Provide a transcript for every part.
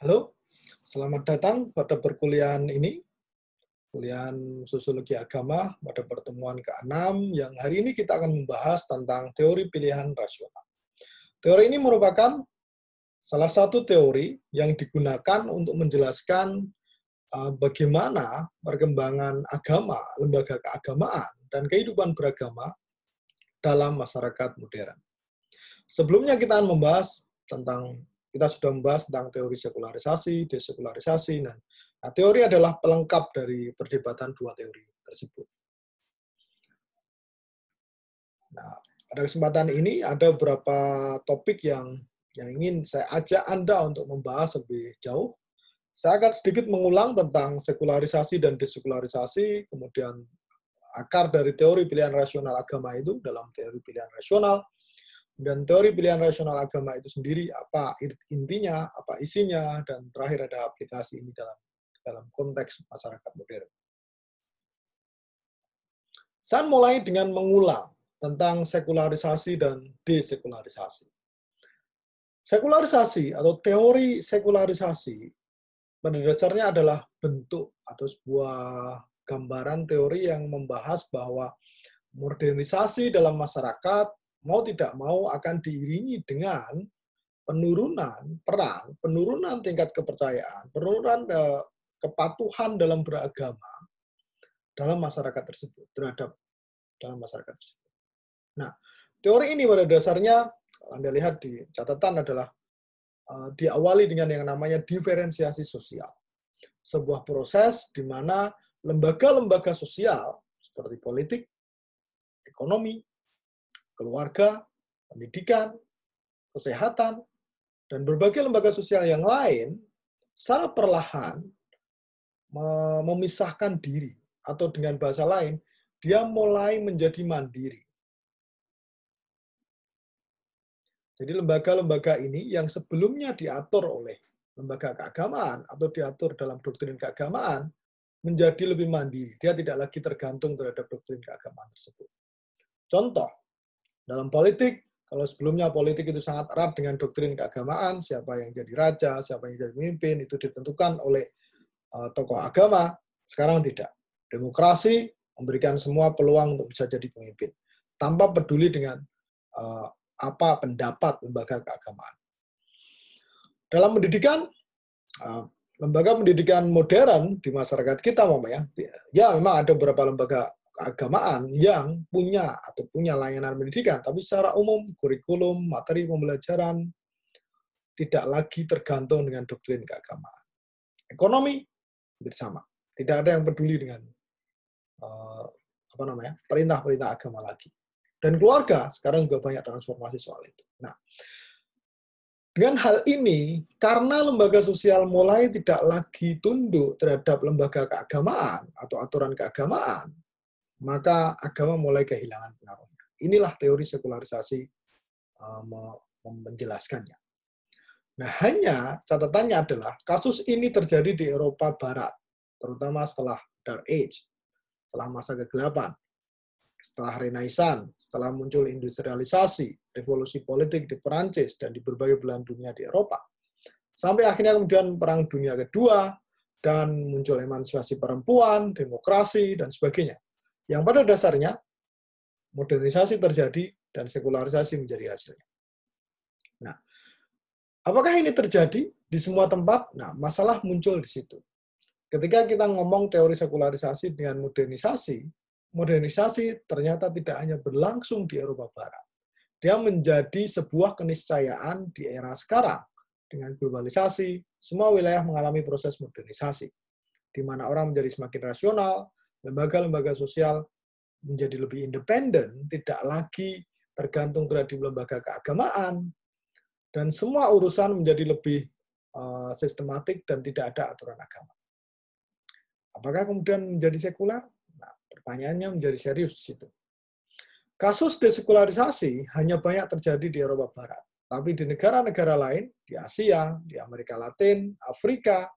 Halo, selamat datang pada perkuliahan ini, kuliahan Sosiologi Agama pada pertemuan ke-6 yang hari ini kita akan membahas tentang teori pilihan rasional. Teori ini merupakan salah satu teori yang digunakan untuk menjelaskan eh, bagaimana perkembangan agama, lembaga keagamaan, dan kehidupan beragama dalam masyarakat modern. Sebelumnya kita akan membahas tentang kita sudah membahas tentang teori sekularisasi, desekularisasi. Nah, nah teori adalah pelengkap dari perdebatan dua teori tersebut. Nah, pada kesempatan ini ada beberapa topik yang yang ingin saya ajak Anda untuk membahas lebih jauh. Saya akan sedikit mengulang tentang sekularisasi dan desekularisasi, kemudian akar dari teori pilihan rasional agama itu dalam teori pilihan rasional, dan teori pilihan rasional agama itu sendiri apa intinya, apa isinya, dan terakhir ada aplikasi ini dalam dalam konteks masyarakat modern. Saya mulai dengan mengulang tentang sekularisasi dan desekularisasi. Sekularisasi atau teori sekularisasi pada dasarnya adalah bentuk atau sebuah gambaran teori yang membahas bahwa modernisasi dalam masyarakat mau tidak mau akan diiringi dengan penurunan peran, penurunan tingkat kepercayaan, penurunan eh, kepatuhan dalam beragama dalam masyarakat tersebut terhadap dalam masyarakat tersebut. Nah, teori ini pada dasarnya Anda lihat di catatan adalah eh, diawali dengan yang namanya diferensiasi sosial. Sebuah proses di mana lembaga-lembaga sosial seperti politik, ekonomi, keluarga, pendidikan, kesehatan, dan berbagai lembaga sosial yang lain secara perlahan memisahkan diri atau dengan bahasa lain dia mulai menjadi mandiri. Jadi lembaga-lembaga ini yang sebelumnya diatur oleh lembaga keagamaan atau diatur dalam doktrin keagamaan menjadi lebih mandiri. Dia tidak lagi tergantung terhadap doktrin keagamaan tersebut. Contoh, dalam politik, kalau sebelumnya politik itu sangat erat dengan doktrin keagamaan, siapa yang jadi raja, siapa yang jadi pemimpin, itu ditentukan oleh uh, tokoh agama. Sekarang tidak. Demokrasi memberikan semua peluang untuk bisa jadi pemimpin, tanpa peduli dengan uh, apa pendapat lembaga keagamaan. Dalam pendidikan, uh, lembaga pendidikan modern di masyarakat kita, Mama ya, ya memang ada beberapa lembaga keagamaan yang punya atau punya layanan pendidikan, tapi secara umum kurikulum, materi pembelajaran tidak lagi tergantung dengan doktrin keagamaan. Ekonomi bersama tidak ada yang peduli dengan uh, apa namanya perintah-perintah agama lagi. Dan keluarga sekarang juga banyak transformasi soal itu. Nah, dengan hal ini, karena lembaga sosial mulai tidak lagi tunduk terhadap lembaga keagamaan atau aturan keagamaan, maka agama mulai kehilangan pengaruhnya. Inilah teori sekularisasi eh, menjelaskannya. Nah, hanya catatannya adalah kasus ini terjadi di Eropa Barat, terutama setelah Dark Age, setelah masa kegelapan, setelah Renaissance, setelah muncul industrialisasi, revolusi politik di Perancis dan di berbagai belahan dunia di Eropa. Sampai akhirnya kemudian Perang Dunia Kedua, dan muncul emansipasi perempuan, demokrasi, dan sebagainya yang pada dasarnya modernisasi terjadi dan sekularisasi menjadi hasilnya. Nah, apakah ini terjadi di semua tempat? Nah, masalah muncul di situ. Ketika kita ngomong teori sekularisasi dengan modernisasi, modernisasi ternyata tidak hanya berlangsung di Eropa Barat. Dia menjadi sebuah keniscayaan di era sekarang. Dengan globalisasi, semua wilayah mengalami proses modernisasi, di mana orang menjadi semakin rasional, lembaga-lembaga sosial menjadi lebih independen, tidak lagi tergantung terhadap lembaga keagamaan, dan semua urusan menjadi lebih uh, sistematik dan tidak ada aturan agama. Apakah kemudian menjadi sekular? Nah, pertanyaannya menjadi serius di situ. Kasus desekularisasi hanya banyak terjadi di Eropa Barat, tapi di negara-negara lain, di Asia, di Amerika Latin, Afrika,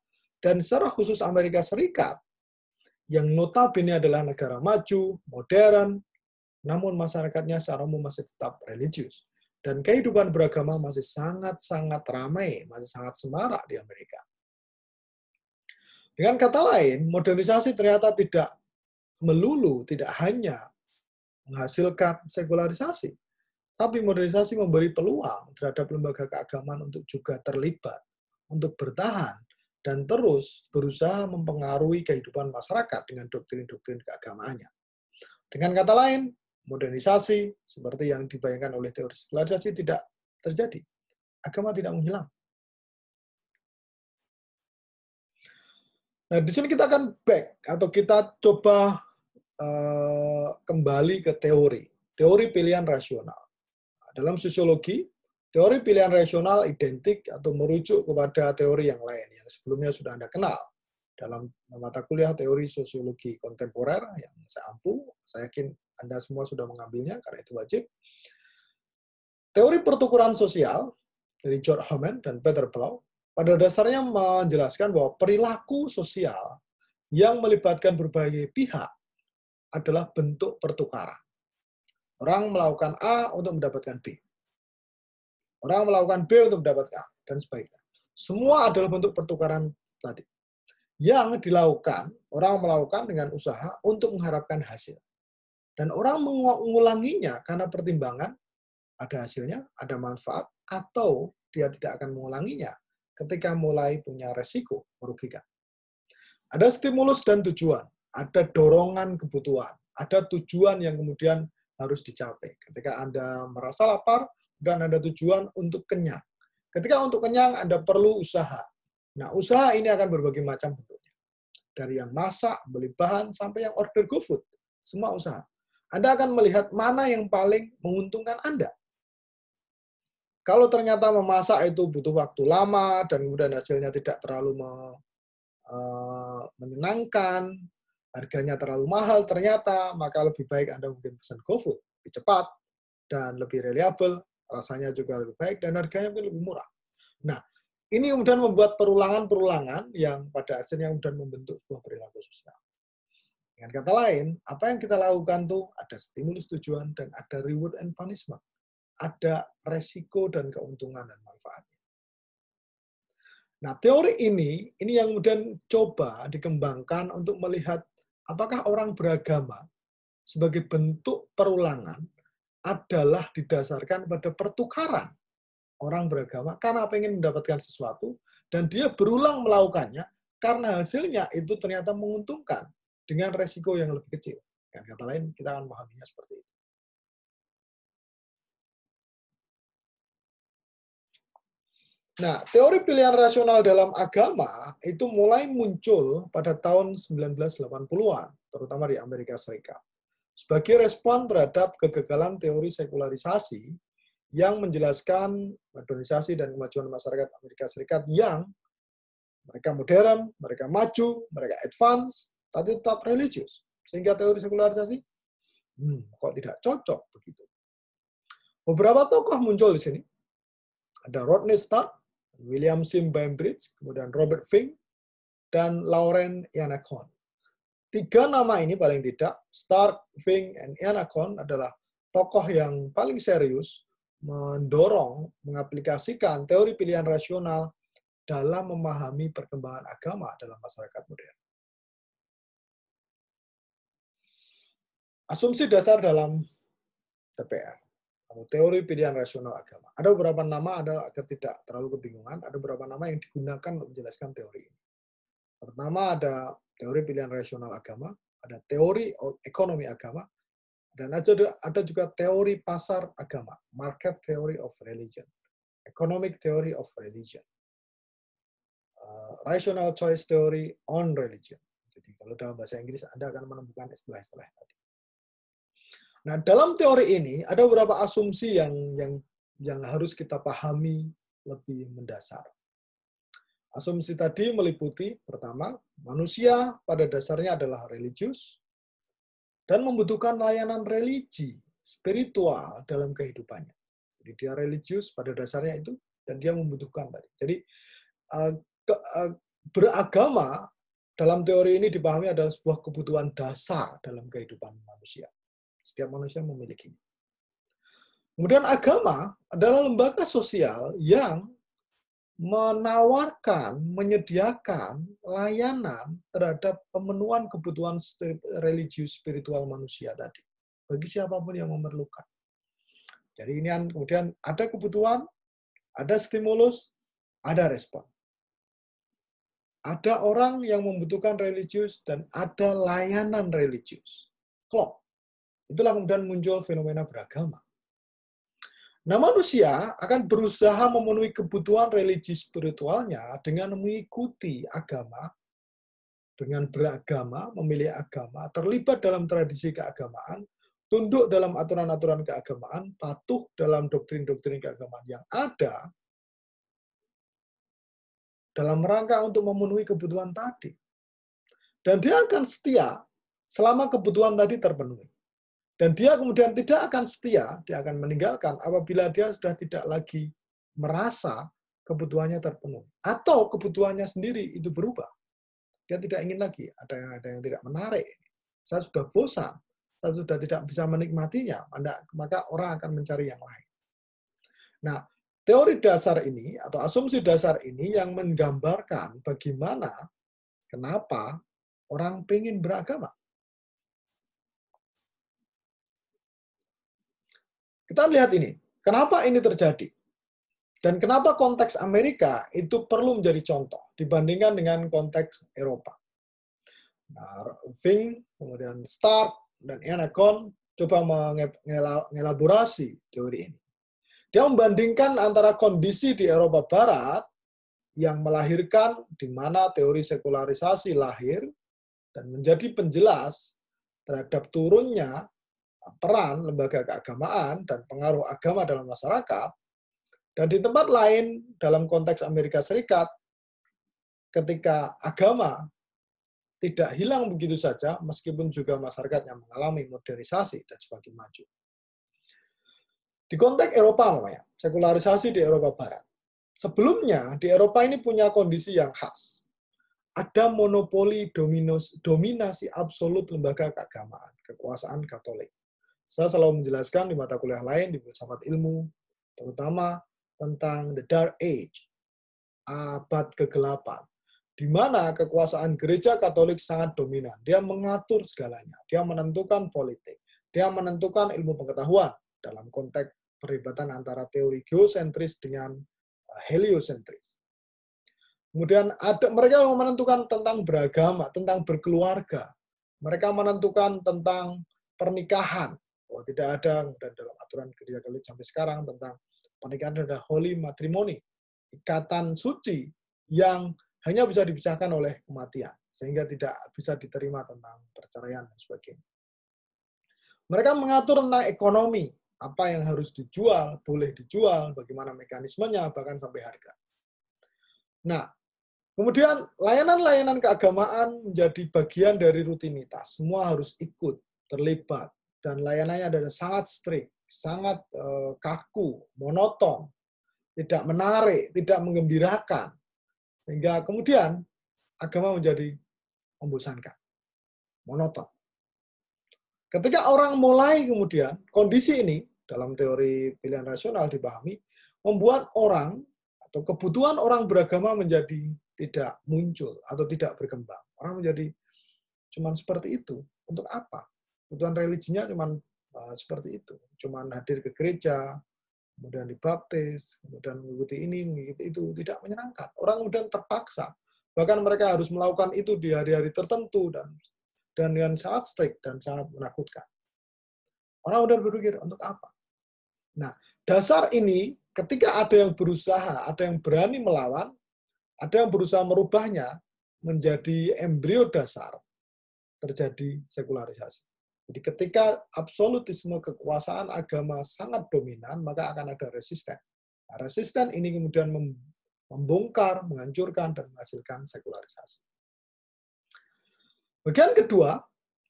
dan secara khusus Amerika Serikat, yang notabene adalah negara maju, modern, namun masyarakatnya secara umum masih tetap religius. Dan kehidupan beragama masih sangat-sangat ramai, masih sangat semarak di Amerika. Dengan kata lain, modernisasi ternyata tidak melulu, tidak hanya menghasilkan sekularisasi, tapi modernisasi memberi peluang terhadap lembaga keagamaan untuk juga terlibat, untuk bertahan, dan terus berusaha mempengaruhi kehidupan masyarakat dengan doktrin-doktrin keagamaannya. Dengan kata lain, modernisasi seperti yang dibayangkan oleh teori sekularisasi tidak terjadi. Agama tidak menghilang. Nah, di sini kita akan back atau kita coba uh, kembali ke teori, teori pilihan rasional. Dalam sosiologi, Teori pilihan rasional identik atau merujuk kepada teori yang lain yang sebelumnya sudah Anda kenal dalam mata kuliah teori sosiologi kontemporer yang saya ampu, saya yakin Anda semua sudah mengambilnya karena itu wajib. Teori pertukaran sosial dari George Homan dan Peter Blau pada dasarnya menjelaskan bahwa perilaku sosial yang melibatkan berbagai pihak adalah bentuk pertukaran. Orang melakukan A untuk mendapatkan B. Orang melakukan B untuk mendapat A, dan sebaiknya. Semua adalah bentuk pertukaran tadi. Yang dilakukan, orang melakukan dengan usaha untuk mengharapkan hasil. Dan orang mengulanginya karena pertimbangan, ada hasilnya, ada manfaat, atau dia tidak akan mengulanginya ketika mulai punya resiko merugikan. Ada stimulus dan tujuan, ada dorongan kebutuhan, ada tujuan yang kemudian harus dicapai. Ketika Anda merasa lapar, dan ada tujuan untuk kenyang. Ketika untuk kenyang, Anda perlu usaha. Nah, usaha ini akan berbagai macam bentuknya. Dari yang masak, beli bahan, sampai yang order GoFood. Semua usaha. Anda akan melihat mana yang paling menguntungkan Anda. Kalau ternyata memasak itu butuh waktu lama dan kemudian hasilnya tidak terlalu me, uh, menyenangkan, harganya terlalu mahal ternyata, maka lebih baik Anda mungkin pesan GoFood, lebih cepat, dan lebih reliable, rasanya juga lebih baik dan harganya mungkin lebih murah. Nah, ini kemudian membuat perulangan-perulangan yang pada akhirnya kemudian membentuk sebuah perilaku sosial. Dengan kata lain, apa yang kita lakukan tuh ada stimulus tujuan dan ada reward and punishment. Ada resiko dan keuntungan dan manfaatnya. Nah, teori ini, ini yang kemudian coba dikembangkan untuk melihat apakah orang beragama sebagai bentuk perulangan adalah didasarkan pada pertukaran orang beragama karena ingin mendapatkan sesuatu dan dia berulang melakukannya karena hasilnya itu ternyata menguntungkan dengan resiko yang lebih kecil. Dan kata lain, kita akan memahaminya seperti itu. Nah, teori pilihan rasional dalam agama itu mulai muncul pada tahun 1980-an, terutama di Amerika Serikat sebagai respon terhadap kegagalan teori sekularisasi yang menjelaskan modernisasi dan kemajuan masyarakat Amerika Serikat yang mereka modern, mereka maju, mereka advance, tapi tetap religius. Sehingga teori sekularisasi hmm, kok tidak cocok begitu. Beberapa tokoh muncul di sini. Ada Rodney Stark, William Sim Bainbridge, kemudian Robert Fink, dan Lauren Yanakon. Tiga nama ini paling tidak, Stark, Ving, and Anacon adalah tokoh yang paling serius mendorong mengaplikasikan teori pilihan rasional dalam memahami perkembangan agama dalam masyarakat modern. Asumsi dasar dalam TPR atau teori pilihan rasional agama. Ada beberapa nama ada agar tidak terlalu kebingungan, ada beberapa nama yang digunakan untuk menjelaskan teori ini. Pertama ada teori pilihan rasional agama, ada teori ekonomi agama, dan ada juga teori pasar agama, market theory of religion, economic theory of religion, uh, rational choice theory on religion. Jadi kalau dalam bahasa Inggris Anda akan menemukan istilah-istilah tadi. Nah, dalam teori ini ada beberapa asumsi yang yang yang harus kita pahami lebih mendasar. Asumsi tadi meliputi pertama, manusia pada dasarnya adalah religius dan membutuhkan layanan religi, spiritual dalam kehidupannya. Jadi dia religius pada dasarnya itu dan dia membutuhkan tadi. Jadi eh, eh, beragama dalam teori ini dipahami adalah sebuah kebutuhan dasar dalam kehidupan manusia. Setiap manusia memiliki. Kemudian agama adalah lembaga sosial yang menawarkan, menyediakan layanan terhadap pemenuhan kebutuhan religius spiritual manusia tadi. Bagi siapapun yang memerlukan. Jadi ini yang kemudian ada kebutuhan, ada stimulus, ada respon. Ada orang yang membutuhkan religius dan ada layanan religius. Klop. Itulah kemudian muncul fenomena beragama. Nah, manusia akan berusaha memenuhi kebutuhan religi spiritualnya dengan mengikuti agama, dengan beragama, memilih agama, terlibat dalam tradisi keagamaan, tunduk dalam aturan-aturan keagamaan, patuh dalam doktrin-doktrin keagamaan yang ada, dalam rangka untuk memenuhi kebutuhan tadi. Dan dia akan setia selama kebutuhan tadi terpenuhi. Dan dia kemudian tidak akan setia, dia akan meninggalkan apabila dia sudah tidak lagi merasa kebutuhannya terpenuhi. Atau kebutuhannya sendiri itu berubah. Dia tidak ingin lagi, ada yang, ada yang tidak menarik. Saya sudah bosan, saya sudah tidak bisa menikmatinya, maka orang akan mencari yang lain. Nah, teori dasar ini atau asumsi dasar ini yang menggambarkan bagaimana, kenapa orang ingin beragama. Kita lihat ini, kenapa ini terjadi? Dan kenapa konteks Amerika itu perlu menjadi contoh dibandingkan dengan konteks Eropa? Nah, kemudian Stark, dan Anacon coba mengelaborasi teori ini. Dia membandingkan antara kondisi di Eropa Barat yang melahirkan di mana teori sekularisasi lahir dan menjadi penjelas terhadap turunnya peran lembaga keagamaan dan pengaruh agama dalam masyarakat. Dan di tempat lain, dalam konteks Amerika Serikat, ketika agama tidak hilang begitu saja, meskipun juga masyarakatnya mengalami modernisasi dan semakin maju. Di konteks Eropa, namanya, sekularisasi di Eropa Barat. Sebelumnya, di Eropa ini punya kondisi yang khas. Ada monopoli dominasi absolut lembaga keagamaan, kekuasaan Katolik. Saya selalu menjelaskan di mata kuliah lain di filsafat ilmu, terutama tentang The Dark Age, abad kegelapan, di mana kekuasaan gereja Katolik sangat dominan. Dia mengatur segalanya, dia menentukan politik, dia menentukan ilmu pengetahuan dalam konteks peribatan antara teori geosentris dengan eh, heliosentris. Kemudian ada mereka menentukan tentang beragama, tentang berkeluarga. Mereka menentukan tentang pernikahan, bahwa tidak ada dan dalam aturan gereja Katolik sampai sekarang tentang pernikahan adalah holy matrimony, ikatan suci yang hanya bisa dibicarakan oleh kematian, sehingga tidak bisa diterima tentang perceraian dan sebagainya. Mereka mengatur tentang ekonomi, apa yang harus dijual, boleh dijual, bagaimana mekanismenya, bahkan sampai harga. Nah, kemudian layanan-layanan keagamaan menjadi bagian dari rutinitas. Semua harus ikut, terlibat, dan layanannya adalah sangat strict, sangat uh, kaku, monoton, tidak menarik, tidak mengembirakan Sehingga kemudian agama menjadi membosankan, monoton. Ketika orang mulai kemudian kondisi ini dalam teori pilihan rasional dipahami membuat orang atau kebutuhan orang beragama menjadi tidak muncul atau tidak berkembang. Orang menjadi cuman seperti itu. Untuk apa? kebutuhan religinya cuman uh, seperti itu cuman hadir ke gereja kemudian dibaptis kemudian mengikuti ini mengikuti itu tidak menyenangkan orang kemudian terpaksa bahkan mereka harus melakukan itu di hari-hari tertentu dan dan dengan sangat strict dan sangat menakutkan orang udah berpikir untuk apa nah dasar ini ketika ada yang berusaha ada yang berani melawan ada yang berusaha merubahnya menjadi embrio dasar terjadi sekularisasi jadi ketika absolutisme kekuasaan agama sangat dominan, maka akan ada resisten. Nah, resisten ini kemudian membongkar, menghancurkan, dan menghasilkan sekularisasi. Bagian kedua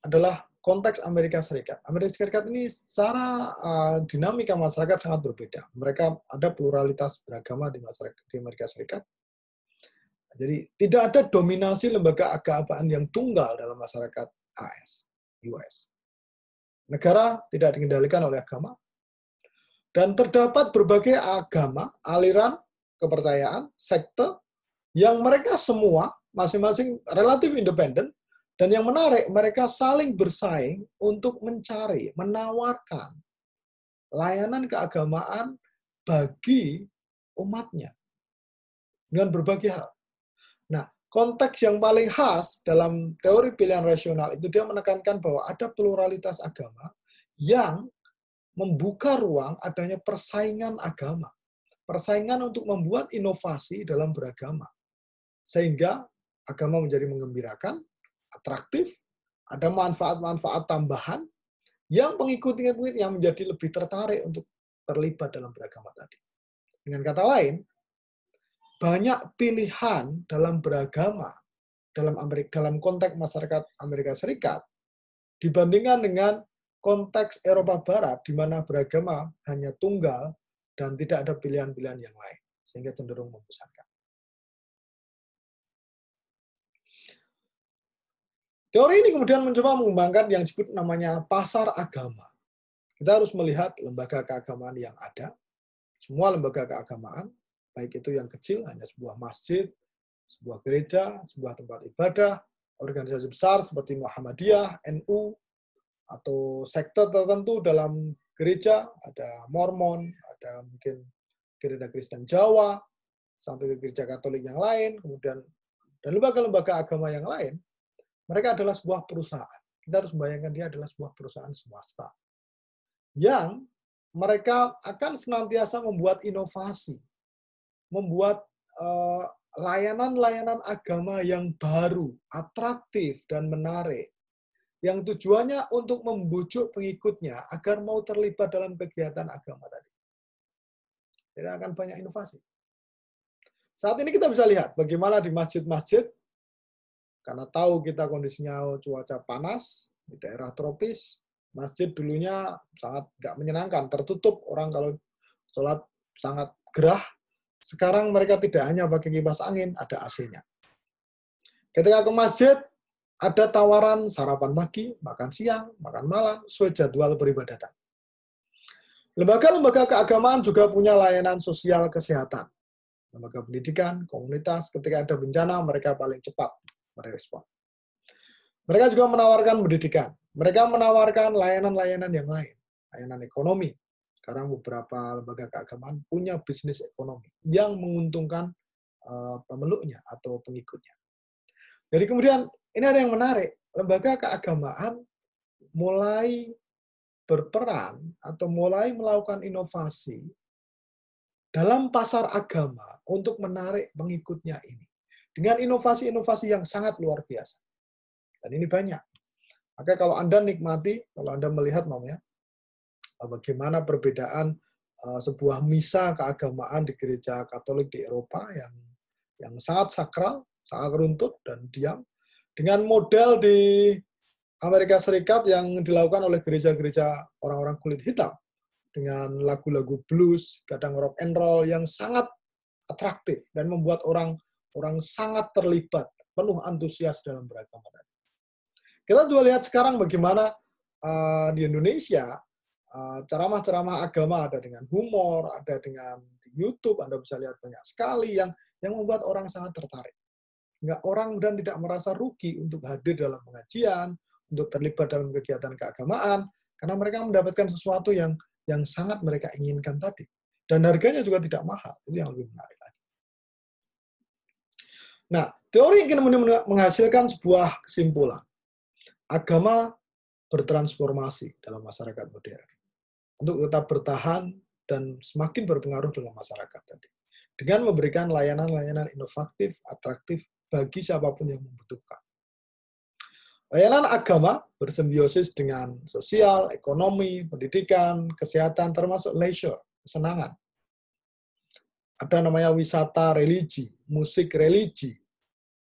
adalah konteks Amerika Serikat. Amerika Serikat ini secara eh, dinamika masyarakat sangat berbeda. Mereka ada pluralitas beragama di masyarakat di Amerika Serikat. Jadi tidak ada dominasi lembaga keagamaan yang tunggal dalam masyarakat AS, US. Negara tidak dikendalikan oleh agama. Dan terdapat berbagai agama, aliran, kepercayaan, sekte, yang mereka semua masing-masing relatif independen, dan yang menarik, mereka saling bersaing untuk mencari, menawarkan layanan keagamaan bagi umatnya dengan berbagai hal konteks yang paling khas dalam teori pilihan rasional itu dia menekankan bahwa ada pluralitas agama yang membuka ruang adanya persaingan agama. Persaingan untuk membuat inovasi dalam beragama. Sehingga agama menjadi mengembirakan, atraktif, ada manfaat-manfaat tambahan yang pengikut-pengikut yang menjadi lebih tertarik untuk terlibat dalam beragama tadi. Dengan kata lain, banyak pilihan dalam beragama dalam Amerika dalam konteks masyarakat Amerika Serikat dibandingkan dengan konteks Eropa Barat di mana beragama hanya tunggal dan tidak ada pilihan-pilihan yang lain sehingga cenderung membosankan. Teori ini kemudian mencoba mengembangkan yang disebut namanya pasar agama. Kita harus melihat lembaga keagamaan yang ada, semua lembaga keagamaan, baik itu yang kecil hanya sebuah masjid, sebuah gereja, sebuah tempat ibadah, organisasi besar seperti Muhammadiyah, NU, atau sektor tertentu dalam gereja, ada Mormon, ada mungkin gereja Kristen Jawa, sampai ke gereja Katolik yang lain, kemudian dan lembaga-lembaga agama yang lain, mereka adalah sebuah perusahaan. Kita harus membayangkan dia adalah sebuah perusahaan swasta yang mereka akan senantiasa membuat inovasi membuat eh, layanan-layanan agama yang baru, atraktif, dan menarik, yang tujuannya untuk membujuk pengikutnya agar mau terlibat dalam kegiatan agama tadi. Jadi akan banyak inovasi. Saat ini kita bisa lihat bagaimana di masjid-masjid, karena tahu kita kondisinya cuaca panas, di daerah tropis, masjid dulunya sangat tidak menyenangkan, tertutup orang kalau sholat sangat gerah, sekarang mereka tidak hanya pakai kipas angin, ada AC-nya. Ketika ke masjid, ada tawaran sarapan pagi, makan siang, makan malam, sesuai jadwal beribadatan Lembaga-lembaga keagamaan juga punya layanan sosial kesehatan. Lembaga pendidikan, komunitas, ketika ada bencana, mereka paling cepat merespon. Mereka juga menawarkan pendidikan. Mereka menawarkan layanan-layanan yang lain. Layanan ekonomi, sekarang beberapa lembaga keagamaan punya bisnis ekonomi yang menguntungkan eh, pemeluknya atau pengikutnya. Jadi kemudian ini ada yang menarik, lembaga keagamaan mulai berperan atau mulai melakukan inovasi dalam pasar agama untuk menarik pengikutnya ini dengan inovasi-inovasi yang sangat luar biasa. Dan ini banyak. Maka kalau Anda nikmati, kalau Anda melihat ya. Eh, bagaimana perbedaan eh, sebuah misa keagamaan di gereja Katolik di Eropa yang yang sangat sakral, sangat runtut dan diam dengan model di Amerika Serikat yang dilakukan oleh gereja-gereja orang-orang kulit hitam dengan lagu-lagu blues, kadang rock and roll yang sangat atraktif dan membuat orang orang sangat terlibat, penuh antusias dalam beragama tadi. Kita juga lihat sekarang bagaimana uh, di Indonesia Eh, ceramah-ceramah agama ada dengan humor, ada dengan di YouTube, Anda bisa lihat banyak sekali yang yang membuat orang sangat tertarik. Enggak orang dan tidak merasa rugi untuk hadir dalam pengajian, untuk terlibat dalam kegiatan keagamaan karena mereka mendapatkan sesuatu yang yang sangat mereka inginkan tadi. Dan harganya juga tidak mahal. Itu yang lebih menarik lagi. Nah, teori ingin menghasilkan sebuah kesimpulan. Agama bertransformasi dalam masyarakat modern untuk tetap bertahan dan semakin berpengaruh dalam masyarakat tadi. Dengan memberikan layanan-layanan inovatif, atraktif bagi siapapun yang membutuhkan. Layanan agama bersimbiosis dengan sosial, ekonomi, pendidikan, kesehatan, termasuk leisure, kesenangan. Ada namanya wisata religi, musik religi,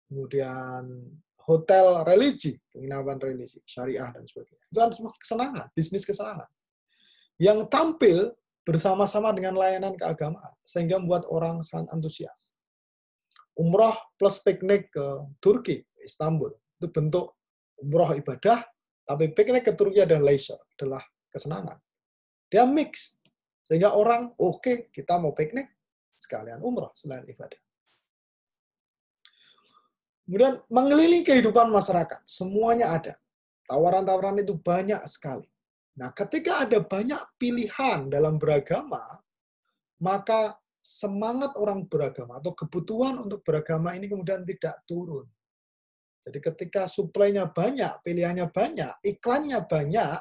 kemudian hotel religi, penginapan religi, syariah, dan sebagainya. Itu harus kesenangan, bisnis kesenangan yang tampil bersama-sama dengan layanan keagamaan sehingga membuat orang sangat antusias. Umroh plus piknik ke Turki, Istanbul itu bentuk umroh ibadah, tapi piknik ke Turki adalah leisure, adalah kesenangan. Dia mix sehingga orang oke okay, kita mau piknik sekalian umroh selain ibadah. Kemudian mengelilingi kehidupan masyarakat, semuanya ada. Tawaran-tawaran itu banyak sekali. Nah, ketika ada banyak pilihan dalam beragama, maka semangat orang beragama atau kebutuhan untuk beragama ini kemudian tidak turun. Jadi ketika suplainya banyak, pilihannya banyak, iklannya banyak,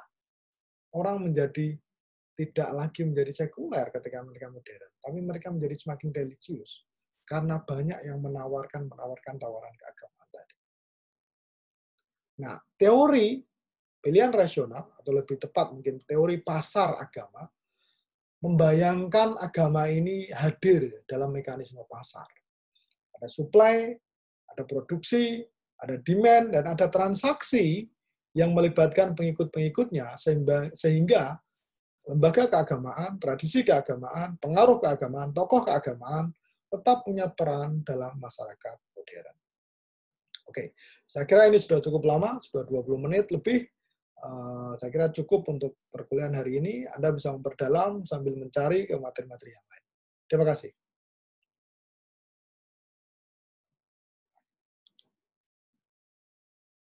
orang menjadi tidak lagi menjadi sekuler ketika mereka modern, tapi mereka menjadi semakin religius karena banyak yang menawarkan menawarkan tawaran keagamaan tadi. Nah, teori pilihan rasional atau lebih tepat mungkin teori pasar agama membayangkan agama ini hadir dalam mekanisme pasar. Ada supply, ada produksi, ada demand, dan ada transaksi yang melibatkan pengikut-pengikutnya sehingga lembaga keagamaan, tradisi keagamaan, pengaruh keagamaan, tokoh keagamaan tetap punya peran dalam masyarakat modern. Oke, saya kira ini sudah cukup lama, sudah 20 menit lebih. Eh, saya kira cukup untuk perkuliahan hari ini. Anda bisa memperdalam sambil mencari ke materi-materi yang lain. Terima kasih.